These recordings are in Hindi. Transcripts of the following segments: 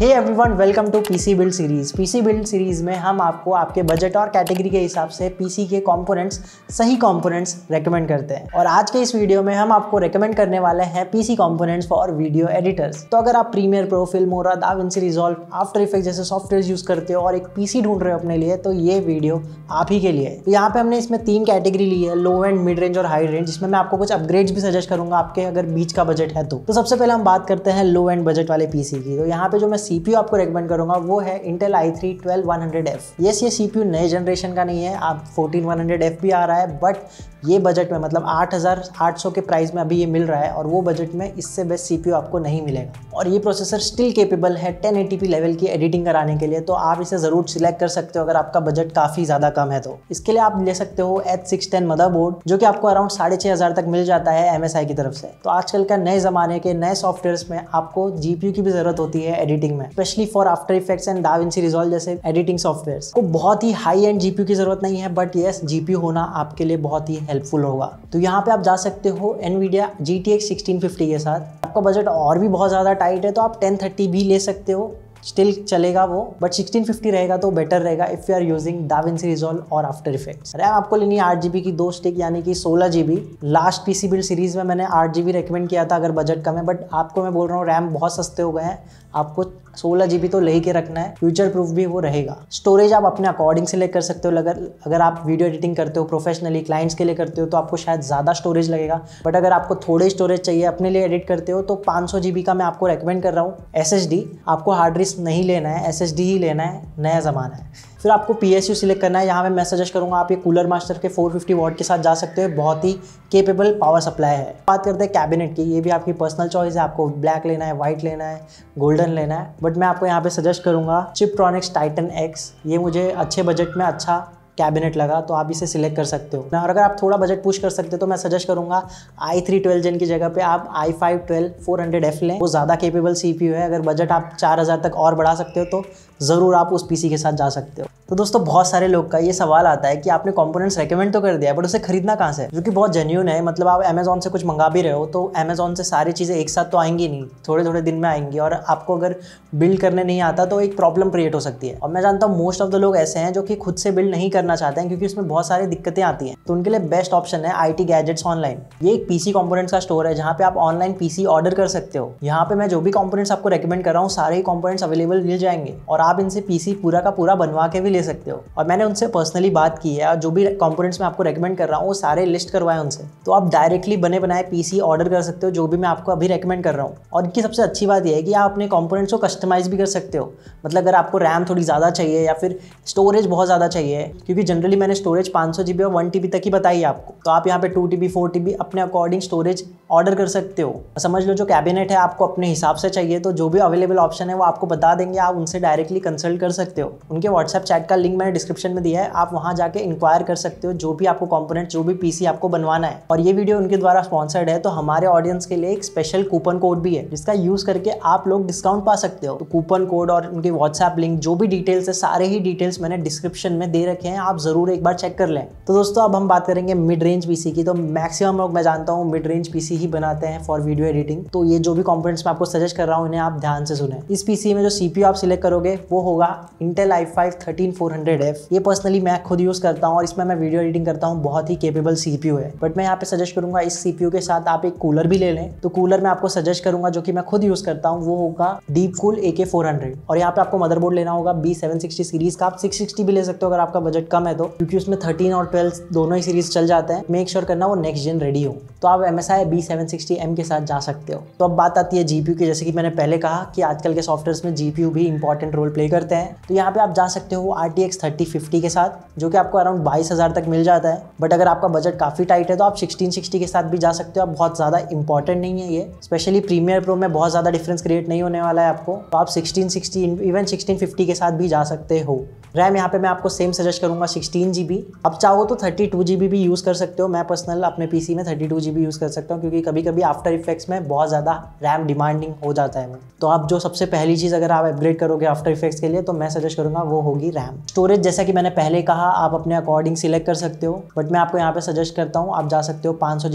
Hey everyone welcome to PC build series PC build series में हम आपको आपके बजट और कैटेगरी के हिसाब से पीसी के कंपोनेंट्स सही कंपोनेंट्स रेकमेंड करते हैं और आज के इस वीडियो में हम आपको रेकमेंड करने वाले हैं PC components for video editors तो अगर आप Premiere Pro Filmora DaVinci Resolve after effect जैसे सॉफ्टवेयर यूज करते हो और एक पीसी ढूंढ रहे हो अपने लिए तो ये वीडियो आप ही के लिए है यहाँ पे हमने इसमें तीन कैटेगरी ली है लो एंड मिड रेंज और हाई रेंज जिसमें मैं आपको कुछ अपग्रेड्स भी सजेस्ट करूंगा आपके अगर बीच का बजट है तो, तो सबसे पहले हम बात करते हैं लो एंड बजट वाले पीसी की तो यहाँ पे जो मैं सीपीयू आपको रेकमेंड करूंगा वो है Intel i three twelve one hundred F yes ये सीपी नए जनरेशन का नहीं है आप फोर्टीन वन हंड्रेड एफ भी आ रहा है बट ये बजट में मतलब 8800 के प्राइस में अभी ये मिल रहा है और वो बजट में इससे बेस्ट सीपीयू आपको नहीं मिलेगा और ये प्रोसेसर स्टिल केपेबल है 1080p लेवल की एडिटिंग कराने के लिए तो आप इसे ज़रूर सिलेक्ट कर सकते हो अगर आपका बजट काफ़ी ज़्यादा कम है तो इसके लिए आप ले सकते हो एच सिक्स टेन मदरबोर्ड जो कि आपको अराउंड साढ़े हज़ार तक मिल जाता है एम की तरफ से तो आजकल का नए ज़माने के नए सॉफ्टवेयर में आपको जी की भी ज़रूरत होती है एडिटिंग में specially for after effects and DaVinci Resolve जैसे एडिटिंग सॉफ्टवेयर को बहुत ही हाई एंड जी की ज़रूरत नहीं है बट येस जी होना आपके लिए बहुत ही हेल्पफुल होगा तो यहाँ पे आप जा सकते हो एनवीडिया जी टी के साथ आपका बजट और भी बहुत ज़्यादा टाइट है तो आप 1030 भी ले सकते हो स्टिल चलेगा वो बट 1650 रहेगा तो बेटर रहेगा if you are using DaVinci Resolve और आफ्टर इफेक्ट्स रैम आपको लेनी है आठ की दो स्टिक यानी कि सोलह G last PC build series में मैंने आठ जी रेकमेंड किया था अगर बजट कम है बट आपको मैं बोल रहा हूँ रैम बहुत सस्ते हो गए हैं आपको सोलह जी तो ले के रखना है फ्यूचर प्रूफ भी वो रहेगा स्टोरेज आप अपने अकॉर्डिंग सेलेक्ट कर सकते हो अगर अगर आप वीडियो एडिटिंग करते हो प्रोफेशनली क्लाइंट्स के लिए करते हो तो आपको शायद ज़्यादा स्टोरेज लगेगा बट अगर आपको थोड़े स्टोरेज चाहिए अपने लिए एडिट करते हो तो पाँच सौ का मैं आपको रेकमेंड कर रहा हूँ एस आपको हार्ड डिस्क नहीं लेना है एस ही लेना है नया ज़माना है फिर आपको पी एस यू सिलेक्ट करना है यहाँ पे मैं सजेस्ट करूँगा आप ये कूलर मास्टर के 450 फिफ्टी वॉट के साथ जा सकते हो बहुत ही केपेबल पावर सप्लाई है बात करते हैं कैबिनेट की ये भी आपकी पर्सनल चॉइस है आपको ब्लैक लेना है वाइट लेना है गोल्डन लेना है बट मैं आपको यहाँ पे सजेस्ट करूँगा चिपट्रॉनिक्स टाइटन एक्स ये मुझे अच्छे बजट में अच्छा कैबिनेट लगा तो आप इसे सिलेक्ट कर सकते हो और अगर आप थोड़ा बजट पुश कर सकते हो तो मैं सजेस्ट करूंगा आई थ्री ट्वेल्व जेन की जगह पे आप i five twelve four hundred F लें वो ज़्यादा केपेबल सी पी यू है अगर बजट आप चार हज़ार तक और बढ़ा सकते हो तो ज़रूर आप उस पी सी के साथ जा सकते हो तो दोस्तों बहुत सारे लोग का ये सवाल आता है कि आपने कॉम्पोनेंट्स रेकमेंड तो कर दिया बट उसे खरीदना कहाँ से जो कि बहुत जेन्यून है मतलब आप अमेजोन से कुछ मंगा भी रहे हो तो अमेजोन से सारी चीज़ें एक साथ तो आएंगी नहीं थोड़े थोड़े दिन में आएंगी और आपको अगर बिल्ड करने नहीं आता तो एक प्रॉब्लम क्रिएट हो सकती है और मैं जानता हूँ मोस्ट ऑफ द लोग ऐसे हैं जो कि खुद से बिल्ड नहीं करना चाहते हैं क्योंकि उसमें बहुत सारी दिक्कतें आती हैं तो उनके लिए बेस्ट ऑप्शन है आई गैजेट्स ऑनलाइन ये एक पीसी कॉम्पोनेट्स का स्टोर है जहाँ पे आप ऑनलाइन पीसी ऑर्डर कर सकते हो यहाँ पे मैं जो भी कॉम्पोनेट्स आपको रेकमेंड कर रहा हूँ सारे ही कॉम्पोनेट्स अवेलेबल मिल जाएंगे और आप इनसे पीसी पूरा का पूरा बनवा के भी ले सकते हो और मैंने उनसे पर्सनली बात की है और जो भी कंपोनेंट्स मैं आपको रेकमेंड कर रहा हूँ वो सारे लिस्ट करवाए उनसे तो आप डायरेक्टली बने बनाए पीसी ऑर्डर कर सकते हो जो भी मैं आपको अभी रेकमेंड कर रहा हूँ और इनकी सबसे अच्छी बात यह है कि आप अपने कॉम्पोनेंट्स को कस्टमाइज भी कर सकते हो मतलब अगर आपको रैम थोड़ी ज़्यादा चाहिए या फिर स्टोरेज बहुत ज़्यादा चाहिए क्योंकि जनरली मैंने स्टोरेज पाँच सौ और वन तक ही बताई आपको तो आप यहाँ पर टू टी बी अपने अकॉर्डिंग स्टोरेज ऑर्डर कर सकते हो समझ लो जो कैबिनेट है आपको अपने हिसाब से चाहिए तो जो भी अवेलेबल ऑप्शन है वो आपको बता देंगे आप उनसे डायरेक्टली कंसल्ट कर सकते हो उनके व्हाट्सएप चैट का लिंक मैंने डिस्क्रिप्शन में दिया है आप वहाँ जाके इंक्वायर कर सकते हो जो भी आपको कॉम्पोनेंट जो भी पीसी आपको बनवाना है और ये वीडियो उनके द्वारा स्पॉन्सर्ड है तो हमारे ऑडियंस के लिए एक स्पेशल कूपन कोड भी है जिसका यूज करके आप लोग डिस्काउंट पा सकते हो तो कूपन कोड और उनके व्हाट्सएप लिंक जो भी डिटेल्स है सारे ही डिटेल्स मैंने डिस्क्रिप्शन में दे रखे हैं आप जरूर एक बार चेक कर लें तो दोस्तों अब हम बात करेंगे मिड रेंज पीसी की तो मैक्सिमम लोग मैं जानता हूँ मिड रेंज पीसी पीसी ही बनाते हैं फॉर वीडियो एडिटिंग तो ये जो भी कॉम्पोनेट्स मैं आपको सजेस्ट कर रहा हूँ इन्हें आप ध्यान से सुने इस पीसी में जो सीपी आप सिलेक्ट करोगे वो होगा Intel I five thirteen four hundred F ये पर्सनली मैं खुद यूज करता हूँ और इसमें मैं वीडियो एडिटिंग करता हूँ बहुत ही केपेबल सीपी है बट मैं यहाँ पे सजेस्ट करूंगा इस सीपीयू के साथ आप एक कूलर भी ले लें तो कूलर मैं आपको सजेस्ट करूंगा जो कि मैं खुद यूज करता हूँ वो होगा डीप कूल ए के फोर हंड्रेड और यहाँ पे आपको मदरबोर्ड लेना होगा बी सेवन सिक्सटी सीरीज का आप सिक्स सिक्सटी भी ले सकते हो अगर आपका बजट कम है तो क्योंकि उसमें थर्टीन और ट्वेल्व दोनों ही सीरीज चल जाते हैं मेक श्योर sure करना वो नेक्स्ट जन रेडी हो तो आप एम एस आई बी 760 के साथ जा सकते हो तो अब बात आती है जी की जैसे कि मैंने पहले कहा कि आजकल के सॉफ्टवेयर में जी भी इंपॉर्टेंट रोल प्ले करते हैं तो यहाँ पे आप जा सकते हो आर टी एक्स के साथ जो कि आपको अराउंड बाईस हज़ार तक मिल जाता है बट अगर आपका बजट काफ़ी टाइट है तो आप सिक्सटीन सिक्सटी के साथ भी जा सकते हो आप बहुत ज़्यादा इंपॉर्टेंट नहीं है ये स्पेशली प्रीमियर प्रो में बहुत ज़्यादा डिफरेंस क्रिएट नहीं होने वाला है आपको तो आप sixteen sixty even sixteen fifty के साथ भी जा सकते हो रैम यहाँ पे मैं आपको सेम सजेस्ट करूंगा सिक्सटीन जीबी आप चाहो तो थर्टी टू जीबी भी यूज़ कर सकते हो मैं पर्सनल अपने पीसी में थर्टी टू जीबी यूज़ कर सकता हूँ क्योंकि क्योंकि कभी कभी आफ्टर इफेक्ट्स में बहुत ज़्यादा रैम डिमांडिंग हो जाता है मतलब। तो आप जो सबसे पहली चीज़ अगर आप अपग्रेड करोगे आफ्टर इफेक्ट्स के लिए तो मैं सजेस्ट करूँगा वो होगी रैम स्टोरेज जैसा कि मैंने पहले कहा आप अपने अकॉर्डिंग सिलेक्ट कर सकते हो बट मैं आपको यहाँ पे सजेस्ट करता हूँ आप जा सकते हो पाँच सौ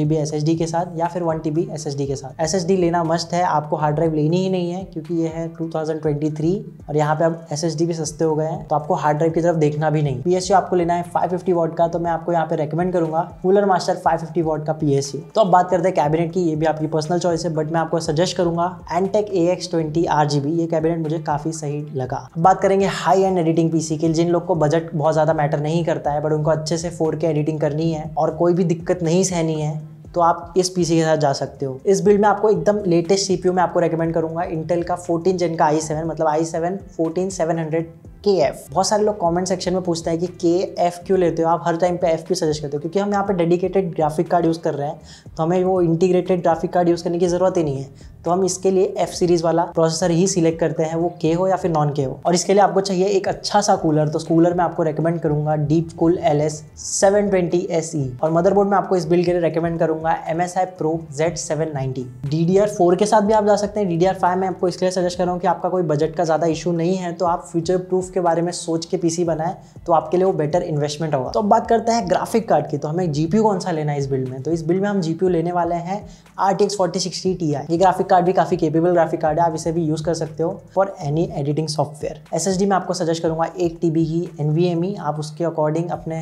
के साथ या फिर वन टी बी के साथ एस लेना मस्त है आपको हार्ड ड्राइव लेनी ही नहीं है क्योंकि ये है 2023 और यहाँ पे अब एस भी सस्ते हो गए हैं तो आपको हार्ड ड्राइव की तरफ देखना भी नहीं पी आपको लेना है 550 वॉट का तो मैं आपको यहाँ पे रेकमेंड करूंगा कूलर मास्टर 550 वॉट का पी तो अब बात करते हैं कैबिनेट की ये भी आपकी पर्सनल चॉइस है बट मैं आपको सजेस्ट करूंगा Antec A X twenty R G B ये कैबिनेट मुझे काफ़ी सही लगा बात करेंगे हाई एंड एडिटिंग पीसी के जिन लोग को बजट बहुत ज़्यादा मैटर नहीं करता है बट उनको अच्छे से फोर के एडिटिंग करनी है और कोई भी दिक्कत नहीं सहनी है तो आप इस पीसी के साथ जा सकते हो इस बिल्ड में आपको एकदम लेटेस्ट सीपीयू में आपको रेकमेंड करूंगा इंटेल का 14 जेन का i7 मतलब i7 seven fourteen seven hundred K F बहुत सारे लोग कमेंट सेक्शन में पूछते हैं कि के एफ क्यों लेते हो आप हर टाइम पे एफ क्यों सजेस्ट करते हो क्योंकि हम यहाँ पे डेडिकेटेड ग्राफिक कार्ड यूज़ कर रहे हैं तो हमें वो इंटीग्रेटेड ग्राफिक कार्ड यूज़ करने की ज़रूरत ही नहीं है तो हम इसके लिए एफ सीरीज़ वाला प्रोसेसर ही सिलेक्ट करते हैं वो के हो या फिर नॉन के हो और इसके लिए आपको चाहिए एक अच्छा सा कूलर तो कूलर मैं आपको रेकमेंड करूंगा Deep Cool L S seven twenty S E और मदरबोर्ड में आपको इस बिल के लिए रेकमेंड करूंगा M S I pro Z seven ninety D D R four के साथ भी आप जा सकते हैं डी डी आर फाइव मैं आपको इसलिए सजेस्ट कर रहा हूँ कि आपका कोई बजट का ज़्यादा इशू नहीं है तो आप फ्यूचर प्रूफ के बारे में सोच के पीसी बनाए तो आपके लिए वो बेटर इन्वेस्टमेंट होगा तो अब बात करते हैं ग्राफिक कार्ड की तो हमें जीपीयू कौन सा लेना है इस बिल्ड में तो इस बिल्ड में हम जीपीयू लेने वाले हैं R T X forty sixty T I ये ग्राफिक कार्ड भी काफ़ी केपेबल ग्राफिक कार्ड है आप इसे भी यूज़ कर सकते हो for any editing software S S D में आपको सजेस्ट करूंगा एक टी की एन आप उसके अकॉर्डिंग अपने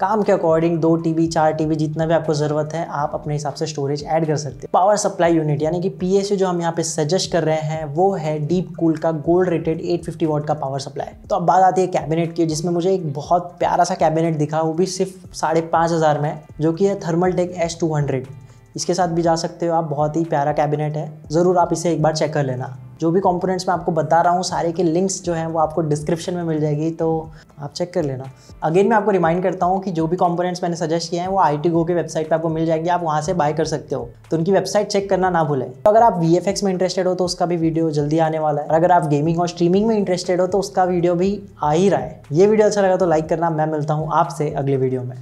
काम के अकॉर्डिंग दो टी बी चार टी बी जितना भी आपको ज़रूरत है आप अपने हिसाब से स्टोरेज ऐड कर सकते हैं पावर सप्लाई यूनिट यानी कि पी एस जो हम यहाँ पे सजेस्ट कर रहे हैं वो है डीप कूल का गोल्ड रेटेड 850 फिफ्टी वॉट का पावर सप्लाई तो अब बात आती है कैबिनेट की जिसमें मुझे एक बहुत प्यारा सा कैबिनेट दिखा वो भी सिर्फ साढ़े पाँच हज़ार में जो कि है Thermaltake S two hundred इसके साथ भी जा सकते हो आप बहुत ही प्यारा कैबिनेट है ज़रूर आप इसे एक बार चेक कर लेना जो भी कंपोनेंट्स मैं आपको बता रहा हूँ सारे के लिंक्स जो हैं वो आपको डिस्क्रिप्शन में मिल जाएगी तो आप चेक कर लेना अगेन मैं आपको रिमाइंड करता हूँ कि जो भी कंपोनेंट्स मैंने सजेस्ट किए हैं वो आई टी गो की वेबसाइट पर आपको मिल जाएगी आप वहाँ से बाय कर सकते हो तो उनकी वेबसाइट चेक करना ना भूलें तो अगर आप वी में इंटरेस्टेड हो तो उसका भी वीडियो जल्दी आने वाला है अगर आप गेमिंग और स्ट्रीमिंग में इंटरेस्टेड हो तो उसका वीडियो भी आ ही रहा है ये वीडियो अच्छा लगा तो लाइक करना मैं मिलता हूँ आपसे अगले वीडियो में